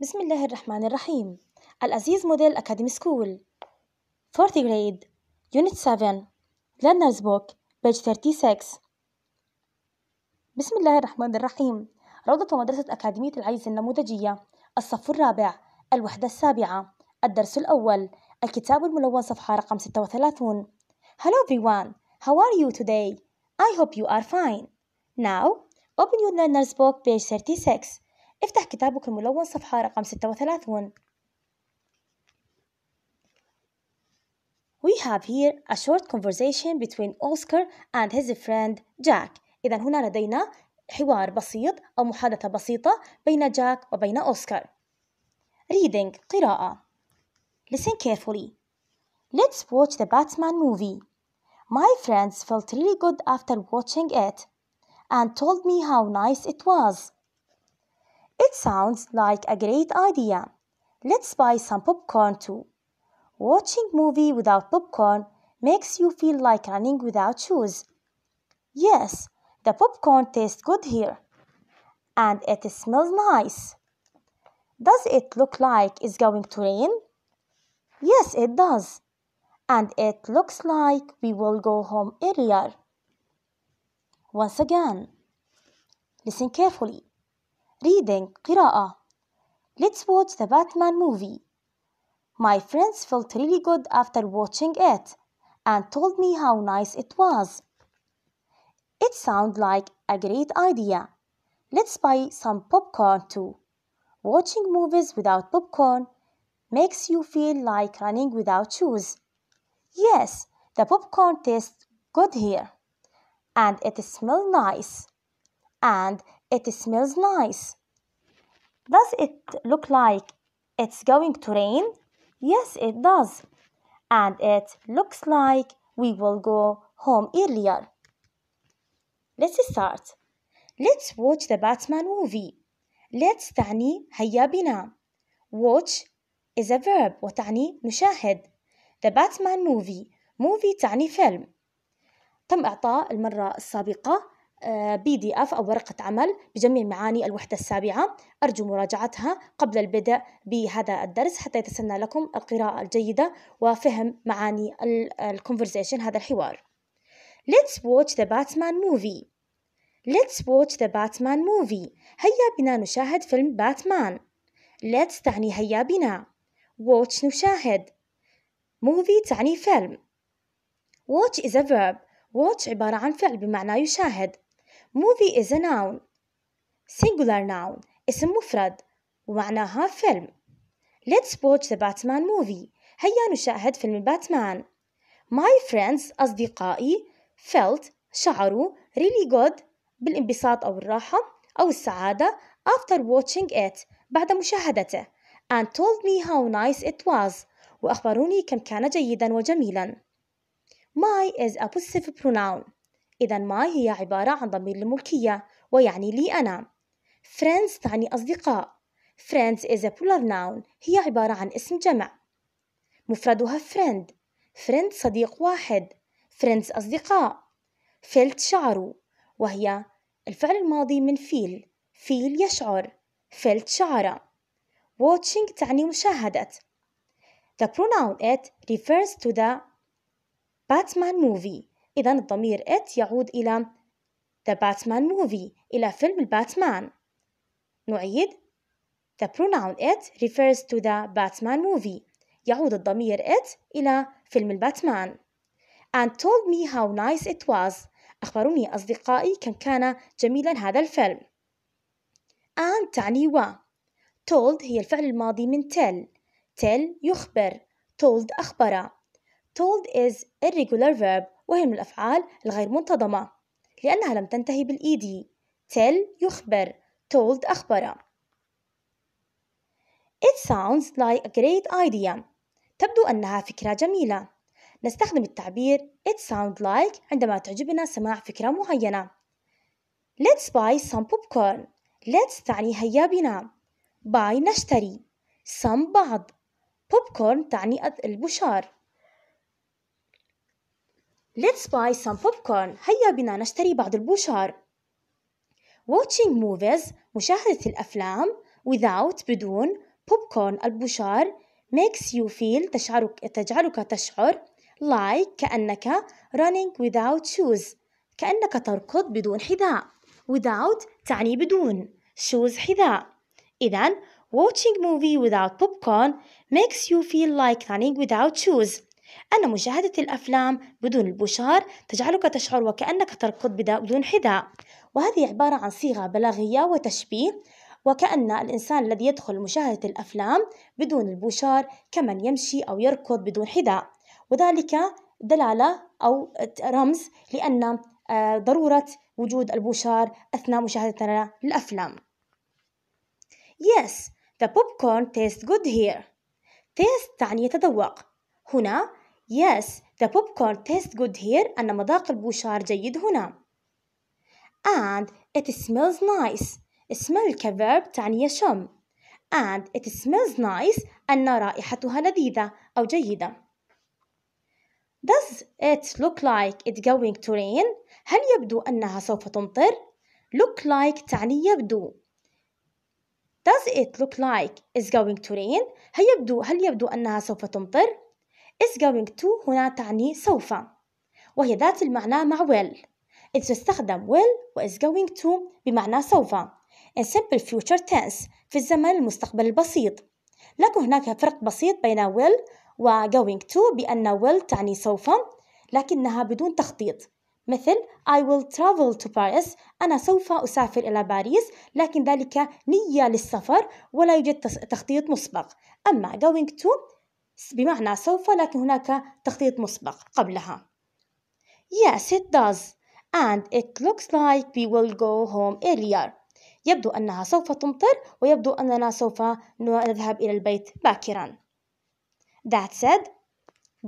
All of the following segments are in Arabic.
بسم الله الرحمن الرحيم العزيز موديل أكاديمي سكول 4th grade Unit 7 Learner's Book page 36 بسم الله الرحمن الرحيم روضة مدرسة أكاديمية العيز النموذجية الصف الرابع الوحدة السابعة الدرس الأول الكتاب الملون صفحة رقم 36 Hello everyone how are you today I hope you are fine Now open your learner's book page 36 افتح كتابك الملون صفحة رقم ستة وثلاثون We have here a short conversation between Oscar and his friend Jack. إذا هنا لدينا حوار بسيط أو محادثة بسيطة بين جاك وبين أوسكار. Reading قراءة. Listen carefully. Let's watch the Batman movie. My friends felt really good after watching it and told me how nice it was. It sounds like a great idea. Let's buy some popcorn too. Watching movie without popcorn makes you feel like running without shoes. Yes, the popcorn tastes good here. And it smells nice. Does it look like it's going to rain? Yes, it does. And it looks like we will go home earlier. Once again, listen carefully reading قراءة Let's watch the Batman movie. My friends felt really good after watching it and told me how nice it was. It sounds like a great idea. Let's buy some popcorn too. Watching movies without popcorn makes you feel like running without shoes. Yes, the popcorn tastes good here and it smells nice. And it smells nice. Does it look like it's going to rain? Yes, it does. And it looks like we will go home earlier. Let's start. Let's watch the Batman movie. Let's تعني هيا بنا. Watch is a verb وتعني نشاهد. The Batman movie. Movie تعني film. تم إعطاء المرة السابقة آه، بي دي اف او ورقه عمل بجميع معاني الوحده السابعه ارجو مراجعتها قبل البدء بهذا الدرس حتى يتسنى لكم القراءه الجيده وفهم معاني الكونفرزيشن هذا الحوار Let's watch the Batman movie Let's watch the Batman movie هيا بنا نشاهد فيلم باتمان Let's تعني هيا بنا Watch نشاهد Movie تعني فيلم Watch is a verb Watch عبارة عن فعل بمعنى يشاهد Movie is a noun singular noun اسم مفرد ومعناها فيلم Let's watch the Batman movie هيا نشاهد فيلم باتمان My friends أصدقائي felt شعروا really good بالانبساط أو الراحة أو السعادة after watching it بعد مشاهدته and told me how nice it was وأخبروني كم كان جيدا وجميلا My is a possessive pronoun إذا ماي هي عبارة عن ضمير الملكية ويعني لي أنا friends تعني أصدقاء friends is a plural noun هي عبارة عن اسم جمع مفردها friend friend صديق واحد friends أصدقاء فيلت شعره وهي الفعل الماضي من فيل فيل يشعر فيلت شعره watching تعني مشاهدة The pronoun it refers to the Batman movie إذا الضمير إت يعود إلى The Batman Movie إلى فيلم الباتمان نعيد The pronoun it refers to the Batman movie يعود الضمير it إلى فيلم الباتمان and told me how nice it was أخبروني أصدقائي كم كان جميلا هذا الفيلم and تعني و told هي الفعل الماضي من tell tell يخبر told أخبر told is irregular verb وهي من الأفعال الغير منتظمة لأنها لم تنتهي بالإيدي تل يخبر told أخبر It sounds like a great idea تبدو أنها فكرة جميلة نستخدم التعبير it sounds like عندما تعجبنا سماع فكرة معينة Let's buy some popcorn Let's تعني هيا بنا buy نشتري some بعض popcorn تعني البشار Let's buy some popcorn هيا بنا نشتري بعض البوشار Watching movies مشاهدة الأفلام without بدون popcorn البوشار makes you feel تشعرك تجعلك تشعر like كأنك running without shoes كأنك تركض بدون حذاء without تعني بدون shoes حذاء إذا watching movie without popcorn makes you feel like running without shoes أن مشاهدة الأفلام بدون البشار تجعلك تشعر وكأنك تركض بدون حذاء وهذه عبارة عن صيغة بلاغية وتشبيه وكأن الإنسان الذي يدخل مشاهدة الأفلام بدون البشار كمن يمشي أو يركض بدون حذاء وذلك دلالة أو رمز لأن آه، ضرورة وجود البشار أثناء مشاهدتنا للأفلام Yes, the popcorn tastes good here. Taste تعني يتذوق. هنا Yes, the popcorn tastes good here أن مذاق البوشار جيد هنا. And it smells nice. smell كverb تعني يشم. And it smells nice أن رائحتها لذيذة أو جيدة. Does it look like it's going to rain؟ هل يبدو أنها سوف تمطر؟ Look like تعني يبدو. Does it look like it's going to rain؟ هل يبدو هل يبدو أنها سوف تمطر؟ is going to هنا تعني سوف وهي ذات المعنى مع will إذ تستخدم will و is going to بمعنى سوف in simple future tense في الزمن المستقبل البسيط لكن هناك فرق بسيط بين will و going to بأن will تعني سوف لكنها بدون تخطيط مثل I will travel to Paris أنا سوف أسافر إلى باريس لكن ذلك نية للسفر ولا يوجد تخطيط مسبق أما going to بمعنى سوف لكن هناك تخطيط مسبق قبلها Yes it does and it looks like we will go home earlier يبدو أنها سوف تمطر ويبدو أننا سوف نذهب إلى البيت باكرا That said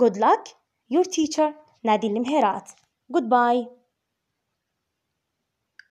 good luck your teacher نادي المهيرات goodbye